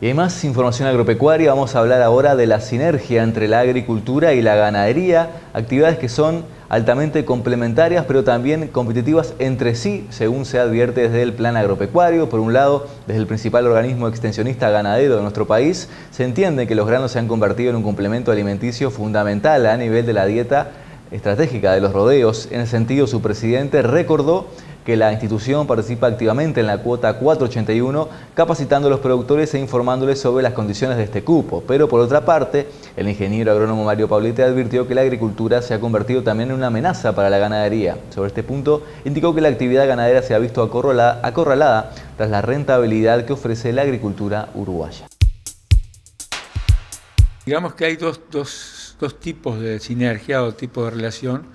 Y hay más información agropecuaria, vamos a hablar ahora de la sinergia entre la agricultura y la ganadería, actividades que son altamente complementarias pero también competitivas entre sí, según se advierte desde el plan agropecuario. Por un lado, desde el principal organismo extensionista ganadero de nuestro país, se entiende que los granos se han convertido en un complemento alimenticio fundamental a nivel de la dieta estratégica de los rodeos. En ese sentido, su presidente recordó que la institución participa activamente en la cuota 481, capacitando a los productores e informándoles sobre las condiciones de este cupo. Pero por otra parte, el ingeniero agrónomo Mario Paulete advirtió que la agricultura se ha convertido también en una amenaza para la ganadería. Sobre este punto, indicó que la actividad ganadera se ha visto acorralada, tras la rentabilidad que ofrece la agricultura uruguaya. Digamos que hay dos, tipos de sinergia o tipo de relación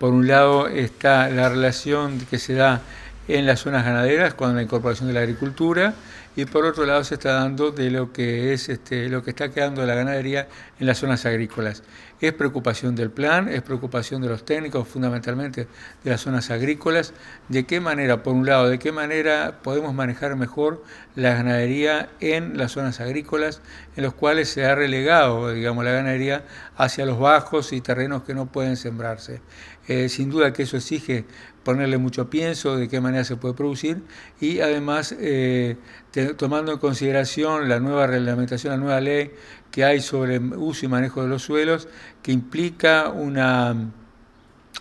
por un lado está la relación que se da en las zonas ganaderas con la incorporación de la agricultura y por otro lado se está dando de lo que es este, lo que está quedando la ganadería en las zonas agrícolas. Es preocupación del plan, es preocupación de los técnicos, fundamentalmente de las zonas agrícolas, de qué manera, por un lado, de qué manera podemos manejar mejor la ganadería en las zonas agrícolas, en los cuales se ha relegado, digamos, la ganadería hacia los bajos y terrenos que no pueden sembrarse. Eh, sin duda que eso exige ponerle mucho pienso, de qué manera se puede producir y además eh, tomando en consideración la nueva reglamentación, la nueva ley que hay sobre uso y manejo de los suelos, que implica una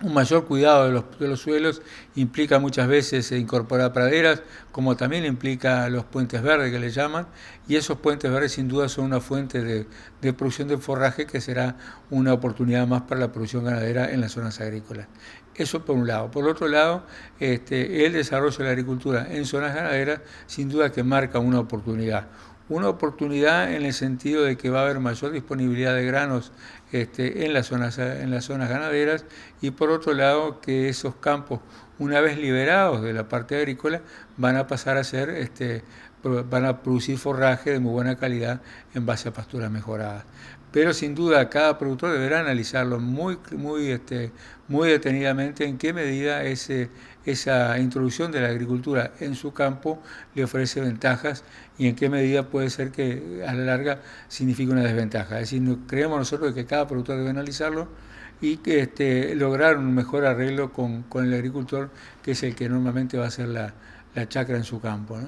un mayor cuidado de los, suelos implica muchas veces incorporar praderas, como también implica los puentes verdes que le llaman, y esos puentes verdes sin duda son una fuente de, producción de forraje que será una oportunidad más para la producción ganadera en las zonas agrícolas. Eso por un lado. Por otro lado, este, el desarrollo de la agricultura en zonas ganaderas sin duda que marca una oportunidad, una oportunidad en el sentido de que va a haber mayor disponibilidad de granos este, en, las zonas, en las zonas ganaderas y por otro lado que esos campos, una vez liberados de la parte agrícola, van a pasar a ser este, van a producir forraje de muy buena calidad en base a pasturas mejoradas pero sin duda cada productor deberá analizarlo muy, muy, este, muy detenidamente en qué medida ese, esa introducción de la agricultura en su campo le ofrece ventajas y en qué medida puede ser que a la larga signifique una desventaja. Es decir, creemos nosotros que cada productor debe analizarlo y que este, lograr un mejor arreglo con, con el agricultor, que es el que normalmente va a ser la, la chacra en su campo. ¿no?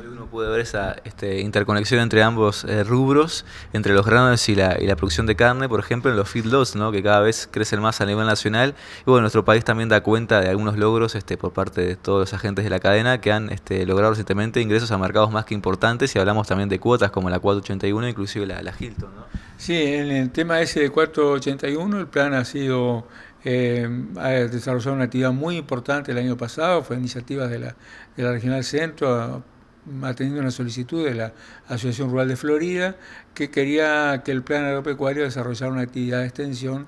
Hoy uno puede ver esa este, interconexión entre ambos eh, rubros, entre los granos y la, producción de carne, por ejemplo, en los feedlots, ¿no? que cada vez crecen más a nivel nacional. Y bueno, nuestro país también da cuenta de algunos logros este, por parte de todos los agentes de la cadena que han este, logrado recientemente ingresos a mercados más que importantes y hablamos también de cuotas como la 481, inclusive la, Hilton. ¿no? Sí, en el tema ese de 481 el plan ha sido eh, eh, desarrollaron una actividad muy importante el año pasado, fue iniciativa de la, de la Regional Centro, atendiendo una solicitud de la Asociación Rural de Florida, que quería que el Plan Agropecuario desarrollara una actividad de extensión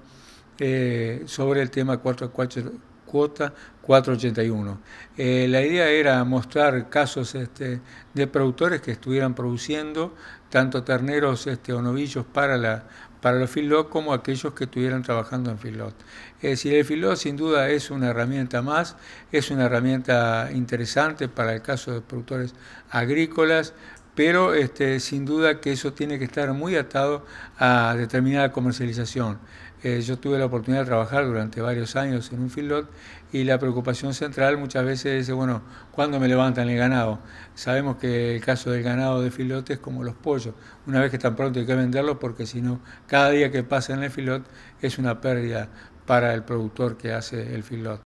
eh, sobre el tema 4, cuota 481. Eh, la idea era mostrar casos este, de productores que estuvieran produciendo tanto terneros este, o novillos para la, para los filot como aquellos que estuvieran trabajando en filot Es decir, el filo sin duda es una herramienta más, es una herramienta interesante para el caso de productores agrícolas, pero este, sin duda que eso tiene que estar muy atado a determinada comercialización. Eh, yo tuve la oportunidad de trabajar durante varios años en un filot y la preocupación central muchas veces es, bueno, ¿cuándo me levantan el ganado? Sabemos que el caso del ganado de filot es como los pollos, una vez que están pronto hay que venderlos porque si no, cada día que pasa en el filot es una pérdida para el productor que hace el filot.